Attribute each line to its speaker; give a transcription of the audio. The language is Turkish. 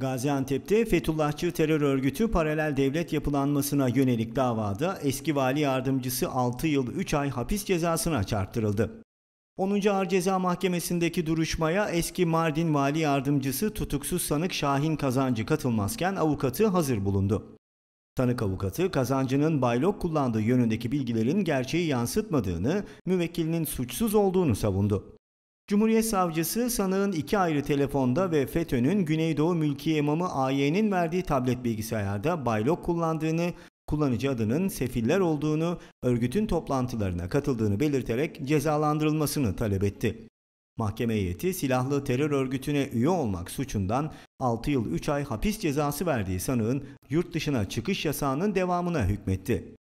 Speaker 1: Gaziantep'te Fethullahçı terör örgütü paralel devlet yapılanmasına yönelik davada eski vali yardımcısı 6 yıl 3 ay hapis cezasına çarptırıldı. 10. Ağır Ceza Mahkemesi'ndeki duruşmaya eski Mardin Vali Yardımcısı tutuksuz sanık Şahin Kazancı katılmazken avukatı hazır bulundu. Tanık avukatı Kazancı'nın baylok kullandığı yönündeki bilgilerin gerçeği yansıtmadığını, müvekkilinin suçsuz olduğunu savundu. Cumhuriyet Savcısı sanığın iki ayrı telefonda ve FETÖ'nün Güneydoğu Mülki Emamı AY'nin verdiği tablet bilgisayarda baylok kullandığını, kullanıcı adının sefiller olduğunu, örgütün toplantılarına katıldığını belirterek cezalandırılmasını talep etti. Mahkeme heyeti silahlı terör örgütüne üye olmak suçundan 6 yıl 3 ay hapis cezası verdiği sanığın yurt dışına çıkış yasağının devamına hükmetti.